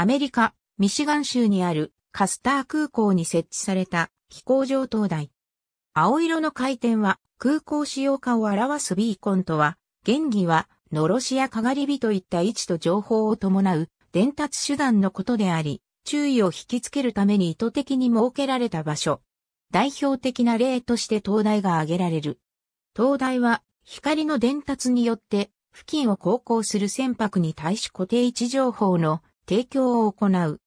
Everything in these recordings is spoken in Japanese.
アメリカ、ミシガン州にあるカスター空港に設置された飛行場灯台。青色の回転は空港使用化を表すビーコンとは、原義は、のろしやかがり火といった位置と情報を伴う伝達手段のことであり、注意を引きつけるために意図的に設けられた場所。代表的な例として灯台が挙げられる。灯台は光の伝達によって付近を航行する船舶に対し固定位置情報の提供を行う。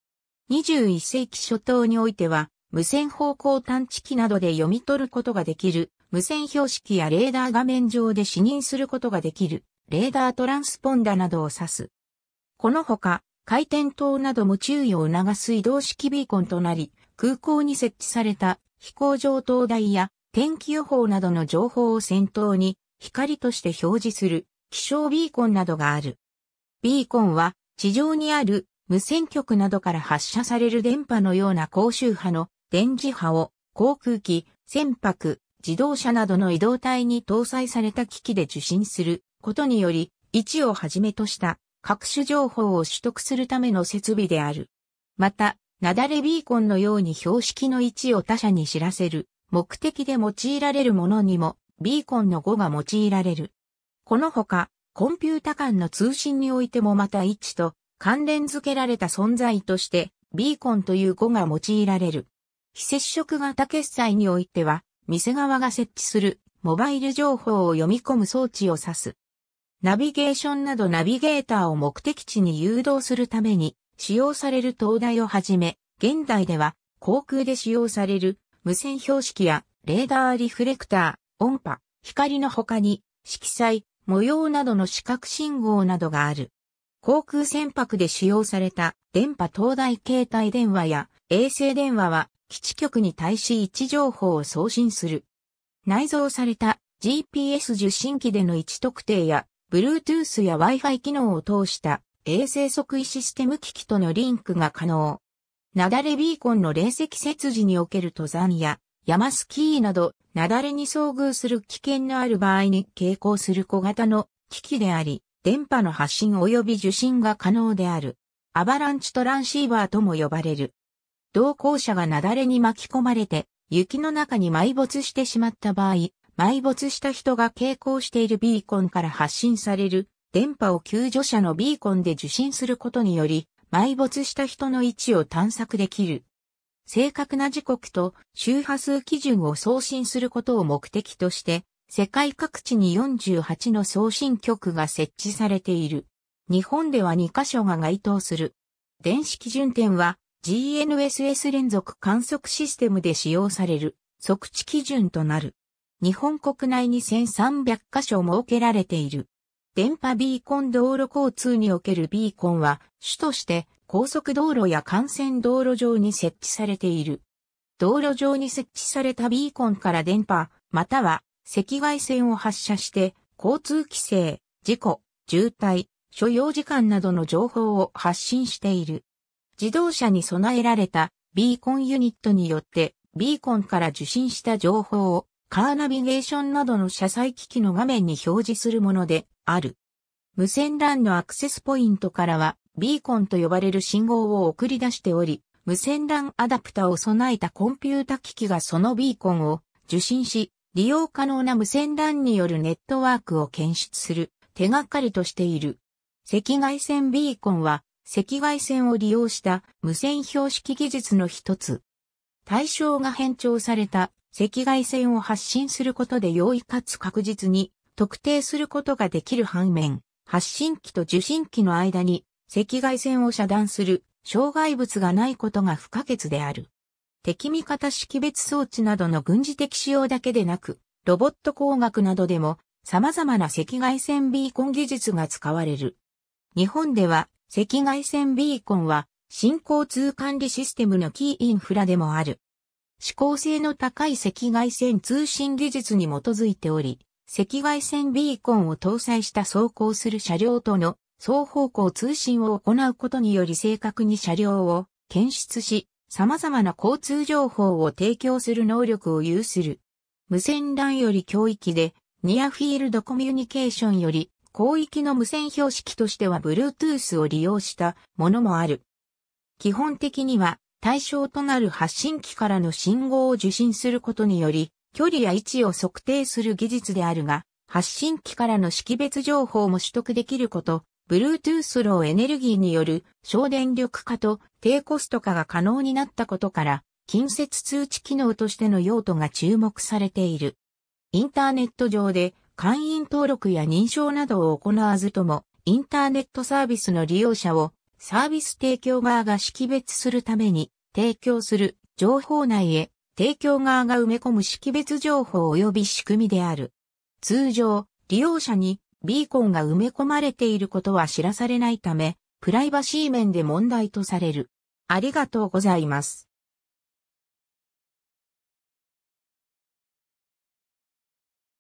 21世紀初頭においては、無線方向探知機などで読み取ることができる、無線標識やレーダー画面上で視認することができる、レーダートランスポンダなどを指す。このほか、回転灯なども注意を促す移動式ビーコンとなり、空港に設置された飛行場灯台や天気予報などの情報を先頭に光として表示する気象ビーコンなどがある。ビーコンは地上にある無線局などから発射される電波のような高周波の電磁波を航空機、船舶、自動車などの移動体に搭載された機器で受信することにより、位置をはじめとした各種情報を取得するための設備である。また、なだれビーコンのように標識の位置を他者に知らせる目的で用いられるものにもビーコンの語が用いられる。このほか、コンピュータ間の通信においてもまた位置と関連付けられた存在として、ビーコンという語が用いられる。非接触型決済においては、店側が設置するモバイル情報を読み込む装置を指す。ナビゲーションなどナビゲーターを目的地に誘導するために使用される灯台をはじめ、現代では航空で使用される無線標識やレーダーリフレクター、音波、光の他に色彩、模様などの視覚信号などがある。航空船舶で使用された電波灯台携帯電話や衛星電話は基地局に対し位置情報を送信する。内蔵された GPS 受信機での位置特定や Bluetooth や Wi-Fi 機能を通した衛星測位システム機器とのリンクが可能。なだれビーコンの連積設置における登山や山スキーなど、雪崩に遭遇する危険のある場合に傾向する小型の機器であり、電波の発信及び受信が可能である。アバランチトランシーバーとも呼ばれる。同行者が雪崩に巻き込まれて、雪の中に埋没してしまった場合、埋没した人が傾向しているビーコンから発信される電波を救助者のビーコンで受信することにより、埋没した人の位置を探索できる。正確な時刻と周波数基準を送信することを目的として、世界各地に48の送信局が設置されている。日本では2カ所が該当する。電子基準点は GNSS 連続観測システムで使用される測地基準となる。日本国内に1300カ所設けられている。電波ビーコン道路交通におけるビーコンは主として高速道路や幹線道路上に設置されている。道路上に設置されたビーコンから電波、または赤外線を発射して、交通規制、事故、渋滞、所要時間などの情報を発信している。自動車に備えられたビーコンユニットによってビーコンから受信した情報をカーナビゲーションなどの車載機器の画面に表示するものである。無線 LAN のアクセスポイントからはビーコンと呼ばれる信号を送り出しており、無線 LAN アダプタを備えたコンピュータ機器がそのビーコンを受信し、利用可能な無線 LAN によるネットワークを検出する手がかりとしている。赤外線ビーコンは赤外線を利用した無線標識技術の一つ。対象が変調された赤外線を発信することで容易かつ確実に特定することができる反面、発信機と受信機の間に赤外線を遮断する障害物がないことが不可欠である。敵味方識別装置などの軍事的使用だけでなく、ロボット工学などでも様々な赤外線ビーコン技術が使われる。日本では赤外線ビーコンは新交通管理システムのキーインフラでもある。指向性の高い赤外線通信技術に基づいており、赤外線ビーコンを搭載した走行する車両との双方向通信を行うことにより正確に車両を検出し、様々な交通情報を提供する能力を有する。無線 LAN より教域で、ニアフィールドコミュニケーションより、広域の無線標識としては Bluetooth を利用したものもある。基本的には対象となる発信機からの信号を受信することにより、距離や位置を測定する技術であるが、発信機からの識別情報も取得できること Bluetooth ローエネルギーによる省電力化と低コスト化が可能になったことから、近接通知機能としての用途が注目されている。インターネット上で会員登録や認証などを行わずとも、インターネットサービスの利用者をサービス提供側が識別するために提供する情報内へ提供側が埋め込む識別情報及び仕組みである。通常、利用者にビーコンが埋め込まれていることは知らされないため、プライバシー面で問題とされる。ありがとうございます。